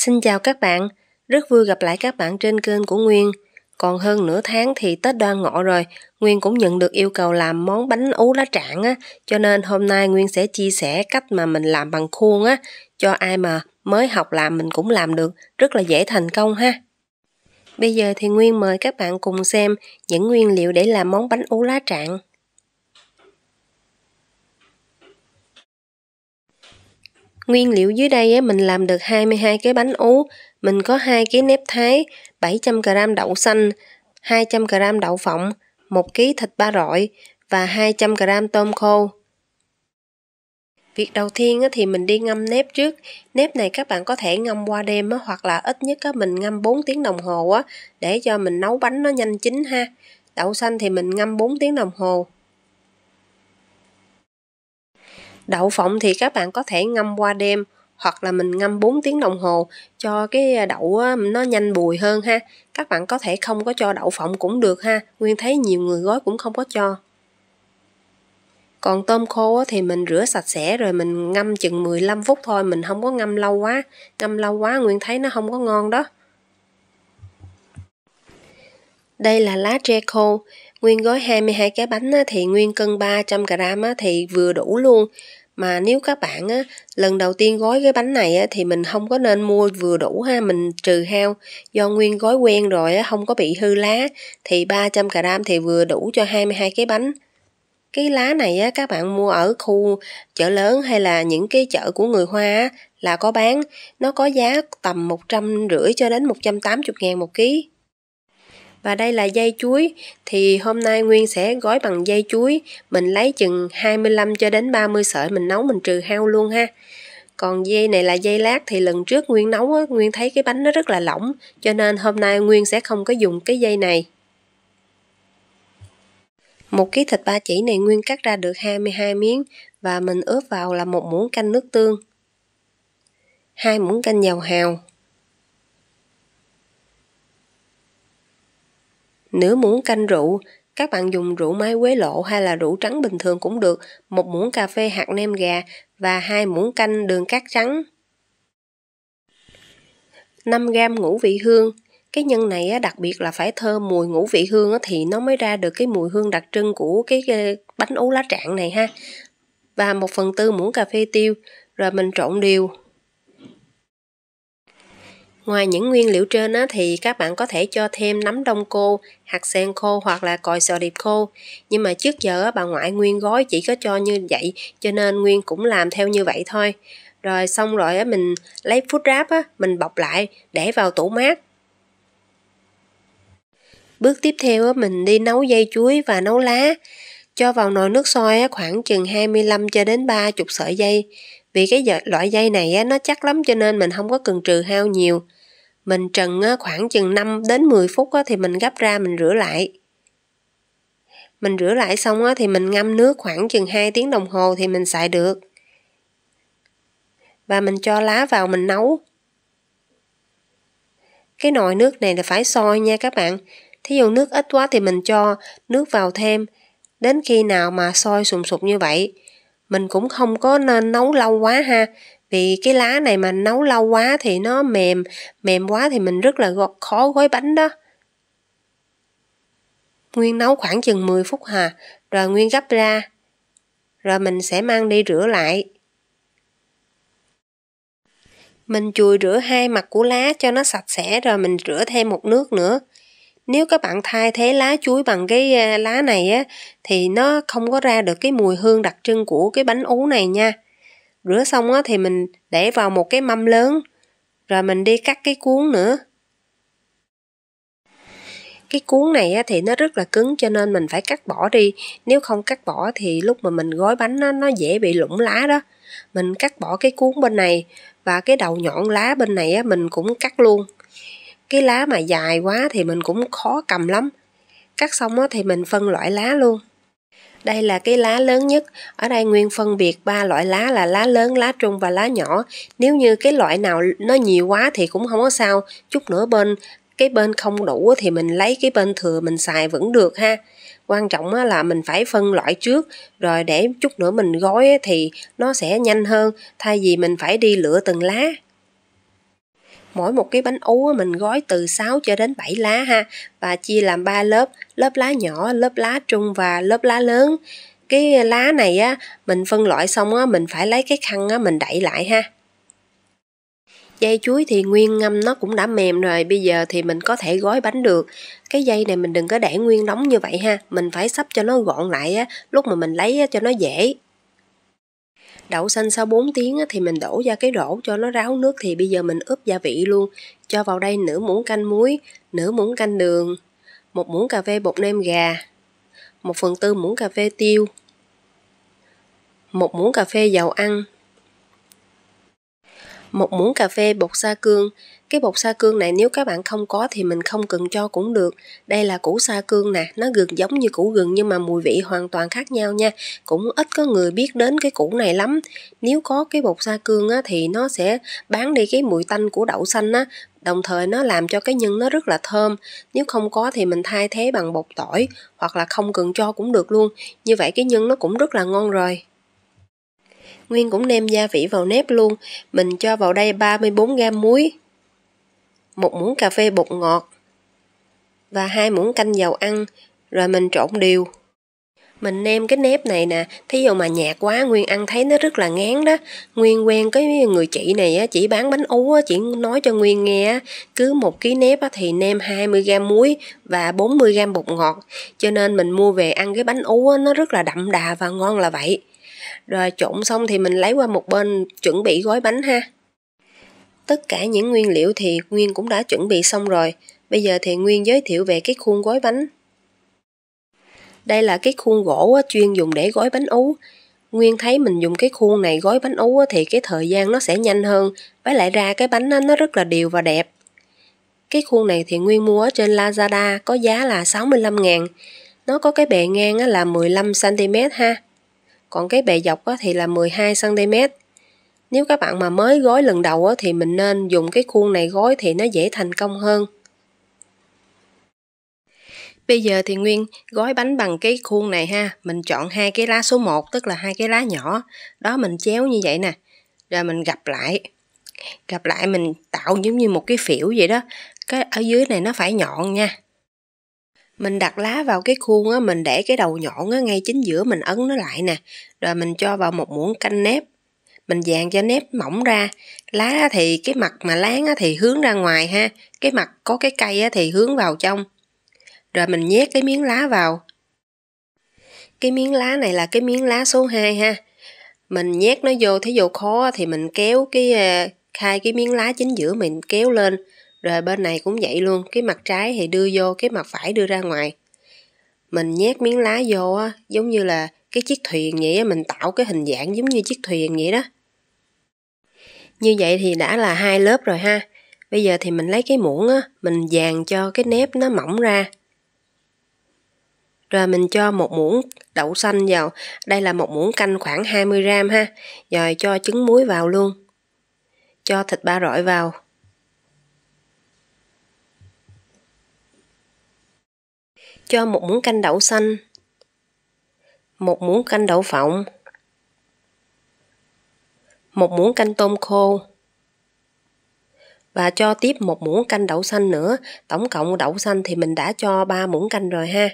Xin chào các bạn, rất vui gặp lại các bạn trên kênh của Nguyên. Còn hơn nửa tháng thì Tết đoan ngọ rồi, Nguyên cũng nhận được yêu cầu làm món bánh ú lá trạng á, cho nên hôm nay Nguyên sẽ chia sẻ cách mà mình làm bằng khuôn á, cho ai mà mới học làm mình cũng làm được, rất là dễ thành công ha. Bây giờ thì Nguyên mời các bạn cùng xem những nguyên liệu để làm món bánh ú lá trạng. Nguyên liệu dưới đây mình làm được 22 cái bánh ú, mình có hai kg nếp thái, 700 g đậu xanh, 200 g đậu phộng, 1 kg thịt ba rọi và 200 g tôm khô. Việc đầu tiên thì mình đi ngâm nếp trước. Nếp này các bạn có thể ngâm qua đêm hoặc là ít nhất mình ngâm 4 tiếng đồng hồ để cho mình nấu bánh nó nhanh chín ha. Đậu xanh thì mình ngâm 4 tiếng đồng hồ. Đậu phộng thì các bạn có thể ngâm qua đêm hoặc là mình ngâm 4 tiếng đồng hồ cho cái à, đậu nó nhanh bùi hơn ha. Các bạn có thể không có cho đậu phộng cũng được ha. Nguyên thấy nhiều người gói cũng không có cho. Còn tôm khô thì mình rửa sạch sẽ rồi mình ngâm chừng 15 phút thôi, mình không có ngâm lâu quá. Ngâm lâu quá Nguyên thấy nó không có ngon đó. Đây là lá tre khô nguyên gói 22 cái bánh thì nguyên cân 300 g thì vừa đủ luôn mà nếu các bạn á, lần đầu tiên gói cái bánh này á, thì mình không có nên mua vừa đủ ha mình trừ hao do nguyên gói quen rồi á, không có bị hư lá thì 300 g thì vừa đủ cho 22 cái bánh cái lá này á, các bạn mua ở khu chợ lớn hay là những cái chợ của người Hoa á, là có bán nó có giá tầm 150 cho đến 180 ngàn một ký và đây là dây chuối thì hôm nay Nguyên sẽ gói bằng dây chuối mình lấy chừng 25 cho đến 30 sợi mình nấu mình trừ hao luôn ha còn dây này là dây lát thì lần trước Nguyên nấu á, Nguyên thấy cái bánh nó rất là lỏng cho nên hôm nay Nguyên sẽ không có dùng cái dây này một ký thịt ba chỉ này Nguyên cắt ra được 22 miếng và mình ướp vào là một muỗng canh nước tương, hai muỗng canh dầu hào, nửa muỗng canh rượu, các bạn dùng rượu mái quế lộ hay là rượu trắng bình thường cũng được, một muỗng cà phê hạt nem gà và hai muỗng canh đường cát trắng. 5 gram ngũ vị hương. Cái nhân này đặc biệt là phải thơm mùi ngũ vị hương thì nó mới ra được cái mùi hương đặc trưng của cái bánh ú lá trạng này ha. Và một phần tư muỗng cà phê tiêu, rồi mình trộn đều Ngoài những nguyên liệu trên á, thì các bạn có thể cho thêm nấm đông cô, hạt sen khô hoặc là còi sò điệp khô. Nhưng mà trước giờ á, bà ngoại Nguyên gói chỉ có cho như vậy cho nên Nguyên cũng làm theo như vậy thôi. Rồi xong rồi á, mình lấy food wrap á, mình bọc lại để vào tủ mát. Bước tiếp theo á, mình đi nấu dây chuối và nấu lá. Cho vào nồi nước sôi á, khoảng chừng 25 cho đến 30 sợi dây. Vì cái loại dây này á, nó chắc lắm cho nên mình không có cần trừ hao nhiều mình trần khoảng chừng 5 đến 10 phút thì mình gấp ra mình rửa lại. Mình rửa lại xong thì mình ngâm nước khoảng chừng 2 tiếng đồng hồ thì mình xài được. Và mình cho lá vào mình nấu. Cái nồi nước này là phải sôi nha các bạn. Thí dụ nước ít quá thì mình cho nước vào thêm đến khi nào mà sôi sùng sục như vậy. Mình cũng không có nên nấu lâu quá ha, vì cái lá này mà nấu lâu quá thì nó mềm mềm quá thì mình rất là khó gói bánh đó Nguyên nấu khoảng chừng 10 phút hà rồi Nguyên gấp ra rồi mình sẽ mang đi rửa lại mình chùi rửa hai mặt của lá cho nó sạch sẽ rồi mình rửa thêm một nước nữa nếu các bạn thay thế lá chuối bằng cái à, lá này á thì nó không có ra được cái mùi hương đặc trưng của cái bánh ú này nha rửa xong á, thì mình để vào một cái mâm lớn rồi mình đi cắt cái cuốn nữa cái cuốn này á, thì nó rất là cứng cho nên mình phải cắt bỏ đi nếu không cắt bỏ thì lúc mà mình gói bánh nó nó dễ bị lủng lá đó mình cắt bỏ cái cuốn bên này và cái đầu nhọn lá bên này á, mình cũng cắt luôn cái lá mà dài quá thì mình cũng khó cầm lắm cắt xong á, thì mình phân loại lá luôn đây là cái lá lớn nhất. Ở đây Nguyên phân biệt ba loại lá là lá lớn, lá trung và lá nhỏ. Nếu như cái loại nào nó nhiều quá thì cũng không có sao. Chút nữa bên cái bên không đủ thì mình lấy cái bên thừa mình xài vẫn được ha quan trọng là mình phải phân loại trước rồi để chút nữa mình gói thì nó sẽ nhanh hơn thay vì mình phải đi lựa từng lá mỗi một cái bánh ú mình gói từ 6 cho đến 7 lá ha và chia làm 3 lớp lớp lá nhỏ lớp lá trung và lớp lá lớn cái lá này á mình phân loại xong á mình phải lấy cái khăn á mình đậy lại ha dây chuối thì nguyên ngâm nó cũng đã mềm rồi bây giờ thì mình có thể gói bánh được cái dây này mình đừng có để nguyên đóng như vậy ha mình phải sắp cho nó gọn lại á lúc mà mình lấy á, cho nó dễ đậu xanh sau 4 tiếng thì mình đổ ra cái rổ cho nó ráo nước thì bây giờ mình ướp gia vị luôn cho vào đây nửa muỗng canh muối nửa muỗng canh đường một muỗng cà phê bột nêm gà một phần tư muỗng cà phê tiêu một muỗng cà phê dầu ăn một muỗng cà phê bột sa cương cái bột sa cương này nếu các bạn không có thì mình không cần cho cũng được. Đây là củ sa cương nè, nó gần giống như củ gừng nhưng mà mùi vị hoàn toàn khác nhau nha. Cũng ít có người biết đến cái củ này lắm. Nếu có cái bột sa cương á, thì nó sẽ bán đi cái mùi tanh của đậu xanh á, đồng thời nó làm cho cái nhân nó rất là thơm nếu không có thì mình thay thế bằng bột tỏi hoặc là không cần cho cũng được luôn như vậy cái nhân nó cũng rất là ngon rồi Nguyên cũng nêm gia vị vào nếp luôn mình cho vào đây 34 g muối một muỗng cà phê bột ngọt và hai muỗng canh dầu ăn rồi mình trộn đều mình nêm cái nếp này nè thí dụ mà nhạt quá nguyên ăn thấy nó rất là ngán đó nguyên quen cái người chị này á chỉ bán bánh ú á chị nói cho nguyên nghe á cứ một ký nếp á thì nêm 20 gram muối và 40 gram bột ngọt cho nên mình mua về ăn cái bánh ú á nó rất là đậm đà và ngon là vậy rồi trộn xong thì mình lấy qua một bên chuẩn bị gói bánh ha Tất cả những nguyên liệu thì Nguyên cũng đã chuẩn bị xong rồi, bây giờ thì Nguyên giới thiệu về cái khuôn gói bánh. Đây là cái khuôn gỗ chuyên dùng để gói bánh ú. Nguyên thấy mình dùng cái khuôn này gói bánh ú thì cái thời gian nó sẽ nhanh hơn, với lại ra cái bánh nó rất là đều và đẹp. Cái khuôn này thì Nguyên mua ở trên Lazada có giá là 65 ngàn. Nó có cái bề ngang là 15cm ha. Còn cái bề dọc thì là 12cm. Nếu các bạn mà mới gói lần đầu thì mình nên dùng cái khuôn này gói thì nó dễ thành công hơn. Bây giờ thì Nguyên gói bánh bằng cái khuôn này ha, mình chọn hai cái lá số 1 tức là hai cái lá nhỏ, đó mình chéo như vậy nè, rồi mình gặp lại. Gặp lại mình tạo giống như một cái phễu vậy đó, cái ở dưới này nó phải nhọn nha. Mình đặt lá vào cái khuôn á, mình để cái đầu nhọn á ngay chính giữa mình ấn nó lại nè, rồi mình cho vào một muỗng canh nếp mình dạng cho nếp mỏng ra lá thì cái mặt mà láng thì hướng ra ngoài ha cái mặt có cái cây thì hướng vào trong rồi mình nhét cái miếng lá vào cái miếng lá này là cái miếng lá số 2 ha mình nhét nó vô thí dụ khó thì mình kéo cái ờ, hai cái miếng lá chính giữa mình kéo lên rồi bên này cũng vậy luôn cái mặt trái thì đưa vô cái mặt phải đưa ra ngoài mình nhét miếng lá vô giống như là cái chiếc thuyền vậy mình tạo cái hình dạng giống như chiếc thuyền vậy đó như vậy thì đã là hai lớp rồi ha. Bây giờ thì mình lấy cái muỗng á, mình dàn cho cái nếp nó mỏng ra. Rồi mình cho một muỗng đậu xanh vào. Đây là một muỗng canh khoảng 20 gram ha. Rồi cho trứng muối vào luôn. Cho thịt ba rọi vào. Cho một muỗng canh đậu xanh. Một muỗng canh đậu phộng một muỗng canh tôm khô và cho tiếp một muỗng canh đậu xanh nữa tổng cộng đậu xanh thì mình đã cho 3 muỗng canh rồi ha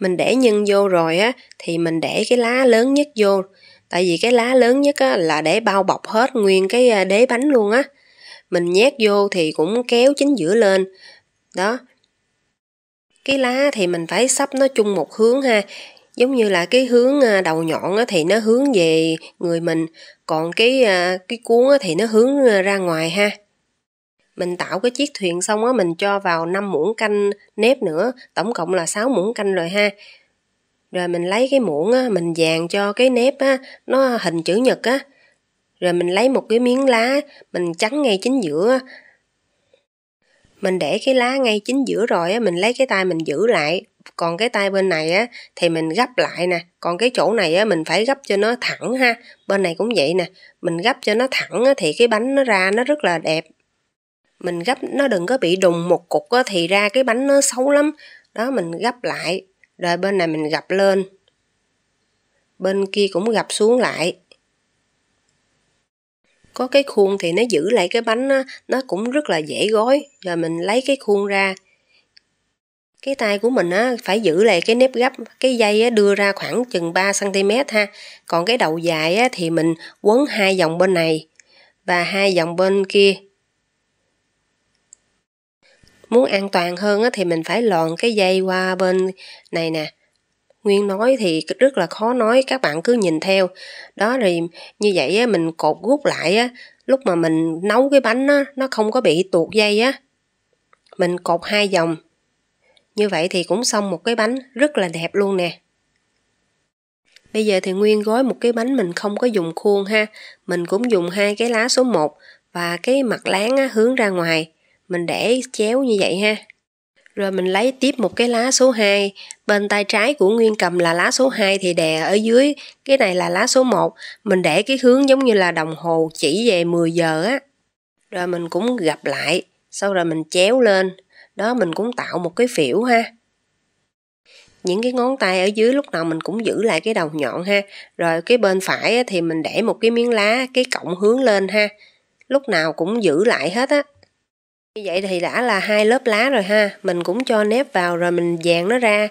mình để nhân vô rồi á thì mình để cái lá lớn nhất vô tại vì cái lá lớn nhất á là để bao bọc hết nguyên cái à, đế bánh luôn á mình nhét vô thì cũng kéo chính giữa lên đó cái lá thì mình phải sắp nó chung một hướng ha giống như là cái hướng à, đầu nhọn thì nó hướng về người mình còn cái à, cái cuốn thì nó hướng à, ra ngoài ha mình tạo cái chiếc thuyền xong á mình cho vào 5 muỗng canh nếp nữa tổng cộng là 6 muỗng canh rồi ha rồi mình lấy cái muỗng á mình dàn cho cái nếp á nó hình chữ nhật á rồi mình lấy một cái miếng lá mình chắn ngay chính giữa mình để cái lá ngay chính giữa rồi á mình lấy cái tay mình giữ lại còn cái tay bên này á thì mình gấp lại nè còn cái chỗ này á mình phải gấp cho nó thẳng ha bên này cũng vậy nè mình gấp cho nó thẳng á, thì cái bánh nó ra nó rất là đẹp mình gấp nó đừng có bị đùng một cục á, thì ra cái bánh nó xấu lắm đó mình gấp lại rồi bên này mình gập lên bên kia cũng gập xuống lại có cái khuôn thì nó giữ lại cái bánh nó cũng rất là dễ gói và mình lấy cái khuôn ra cái tay của mình á, phải giữ lại cái nếp gấp cái dây á, đưa ra khoảng chừng 3 cm ha còn cái đầu dài á, thì mình quấn hai vòng bên này và hai vòng bên kia muốn an toàn hơn á, thì mình phải lọn cái dây qua bên này nè Nguyên nói thì rất là khó nói, các bạn cứ nhìn theo. Đó thì như vậy á, mình cột gút lại á, lúc mà mình nấu cái bánh á, nó không có bị tuột dây á. Mình cột hai vòng. Như vậy thì cũng xong một cái bánh rất là đẹp luôn nè. Bây giờ thì Nguyên gói một cái bánh mình không có dùng khuôn ha. Mình cũng dùng hai cái lá số 1 và cái mặt láng á, hướng ra ngoài. Mình để chéo như vậy ha rồi mình lấy tiếp một cái lá số 2 bên tay trái của nguyên cầm là lá số 2 thì đè ở dưới cái này là lá số 1 mình để cái hướng giống như là đồng hồ chỉ về 10 giờ á rồi mình cũng gặp lại sau rồi mình chéo lên đó mình cũng tạo một cái phỉu ha những cái ngón tay ở dưới lúc nào mình cũng giữ lại cái đầu nhọn ha rồi cái bên phải thì mình để một cái miếng lá cái cọng hướng lên ha lúc nào cũng giữ lại hết á như vậy thì đã là hai lớp lá rồi ha, mình cũng cho nếp vào rồi mình dàn nó ra.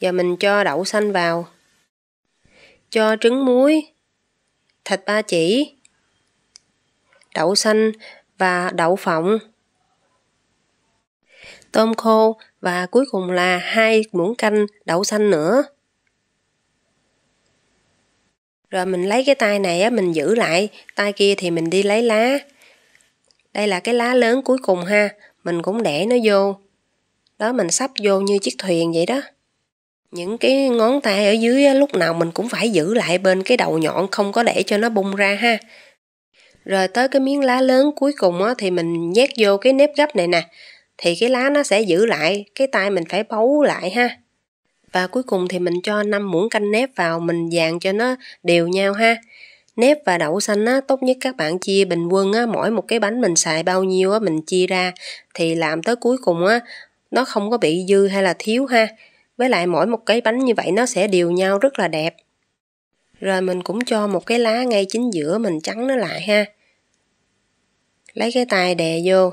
Giờ mình cho đậu xanh vào. Cho trứng muối, thịt ba chỉ, đậu xanh và đậu phộng. Tôm khô và cuối cùng là hai muỗng canh đậu xanh nữa. Rồi mình lấy cái tay này á mình giữ lại, tay kia thì mình đi lấy lá đây là cái lá lớn cuối cùng ha mình cũng để nó vô đó mình sắp vô như chiếc thuyền vậy đó những cái ngón tay ở dưới lúc nào mình cũng phải giữ lại bên cái đầu nhọn không có để cho nó bung ra ha rồi tới cái miếng lá lớn cuối cùng á, thì mình nhét vô cái nếp gấp này nè thì cái lá nó sẽ giữ lại cái tay mình phải bấu lại ha và cuối cùng thì mình cho 5 muỗng canh nếp vào mình dàn cho nó đều nhau ha nếp và đậu xanh á, tốt nhất các bạn chia bình quân á, mỗi một cái bánh mình xài bao nhiêu á, mình chia ra thì làm tới cuối cùng á, nó không có bị dư hay là thiếu ha với lại mỗi một cái bánh như vậy nó sẽ đều nhau rất là đẹp rồi mình cũng cho một cái lá ngay chính giữa mình trắng nó lại ha lấy cái tay đè vô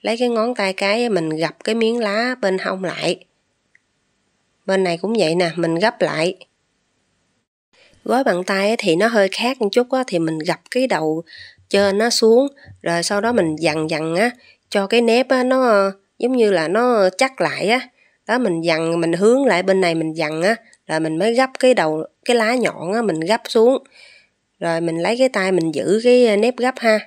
lấy cái ngón tay cái mình gập cái miếng lá bên hông lại bên này cũng vậy nè mình gấp lại gói bằng tay thì nó hơi khác một chút á thì mình gập cái đầu trên nó xuống rồi sau đó mình dằn dằn á cho cái nếp á nó giống như là nó chắc lại á đó mình dằn mình hướng lại bên này mình dằn á rồi mình mới gấp cái đầu cái lá nhọn á mình gấp xuống rồi mình lấy cái tay mình giữ cái nếp gấp ha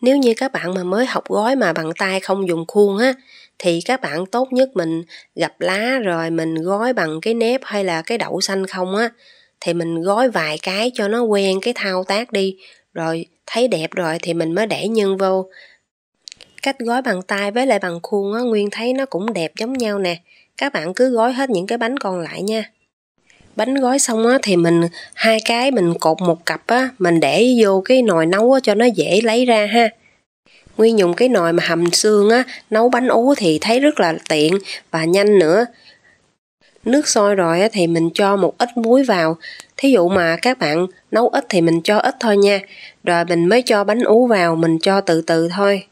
nếu như các bạn mà mới học gói mà bằng tay không dùng khuôn á thì các bạn tốt nhất mình gập lá rồi mình gói bằng cái nếp hay là cái đậu xanh không á thì mình gói vài cái cho nó quen cái thao tác đi rồi thấy đẹp rồi thì mình mới để nhân vô cách gói bằng tay với lại bằng khuôn á, nguyên thấy nó cũng đẹp giống nhau nè các bạn cứ gói hết những cái bánh còn lại nha bánh gói xong á, thì mình hai cái mình cột một cặp á, mình để vô cái nồi nấu á, cho nó dễ lấy ra ha nguyên dùng cái nồi mà hầm xương á nấu bánh ú thì thấy rất là tiện và nhanh nữa nước sôi rồi thì mình cho một ít muối vào thí dụ mà các bạn nấu ít thì mình cho ít thôi nha rồi mình mới cho bánh ú vào mình cho từ từ thôi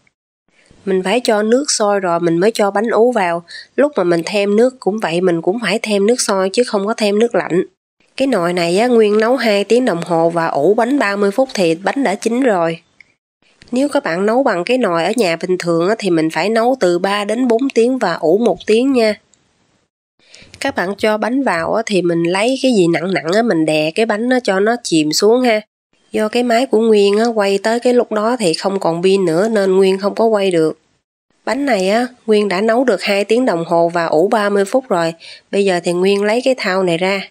mình phải cho nước sôi rồi mình mới cho bánh ú vào lúc mà mình thêm nước cũng vậy mình cũng phải thêm nước sôi chứ không có thêm nước lạnh cái nồi này á, nguyên nấu 2 tiếng đồng hồ và ủ bánh 30 phút thì bánh đã chín rồi nếu các bạn nấu bằng cái nồi ở nhà bình thường á, thì mình phải nấu từ 3 đến 4 tiếng và ủ 1 tiếng nha các bạn cho bánh vào thì mình lấy cái gì nặng nặng mình đè cái bánh nó cho nó chìm xuống ha do cái máy của nguyên quay tới cái lúc đó thì không còn pin nữa nên nguyên không có quay được Bánh này á, Nguyên đã nấu được 2 tiếng đồng hồ và ủ 30 phút rồi. Bây giờ thì Nguyên lấy cái thau này ra.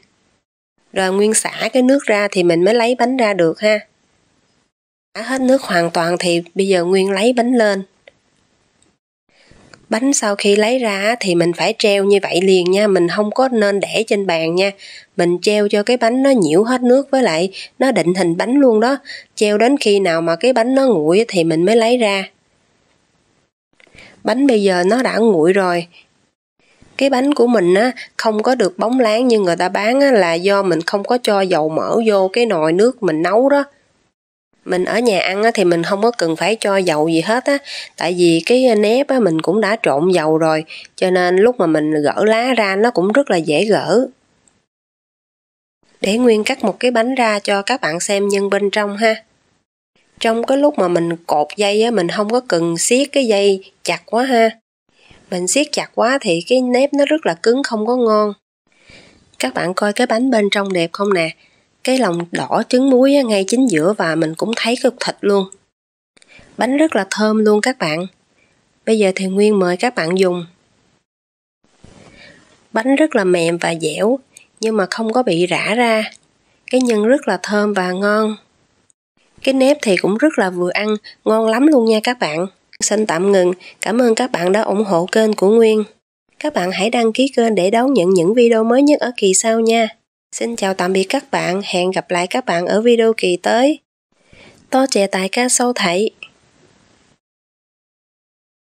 Rồi Nguyên xả cái nước ra thì mình mới lấy bánh ra được ha. Xả hết nước hoàn toàn thì bây giờ Nguyên lấy bánh lên bánh sau khi lấy ra thì mình phải treo như vậy liền nha mình không có nên để trên bàn nha mình treo cho cái bánh nó nhiễu hết nước với lại nó định hình bánh luôn đó treo đến khi nào mà cái bánh nó nguội thì mình mới lấy ra bánh bây giờ nó đã nguội rồi cái bánh của mình á không có được bóng láng như người ta bán á, là do mình không có cho dầu mỡ vô cái nồi nước mình nấu đó mình ở nhà ăn thì mình không có cần phải cho dầu gì hết á tại vì cái nếp á mình cũng đã trộn dầu rồi cho nên lúc mà mình gỡ lá ra nó cũng rất là dễ gỡ để nguyên cắt một cái bánh ra cho các bạn xem nhân bên trong ha trong cái lúc mà mình cột dây á mình không có cần siết cái dây chặt quá ha mình siết chặt quá thì cái nếp nó rất là cứng không có ngon các bạn coi cái bánh bên trong đẹp không nè cái lòng đỏ trứng muối ngay chính giữa và mình cũng thấy cái thịt luôn. Bánh rất là thơm luôn các bạn. Bây giờ thì Nguyên mời các bạn dùng. Bánh rất là mềm và dẻo, nhưng mà không có bị rã ra. Cái nhân rất là thơm và ngon. Cái nếp thì cũng rất là vừa ăn, ngon lắm luôn nha các bạn. Xin tạm ngừng, cảm ơn các bạn đã ủng hộ kênh của Nguyên. Các bạn hãy đăng ký kênh để đón nhận những video mới nhất ở kỳ sau nha. Xin chào tạm biệt các bạn, hẹn gặp lại các bạn ở video kỳ tới. to trẻ tại ca sâu thảy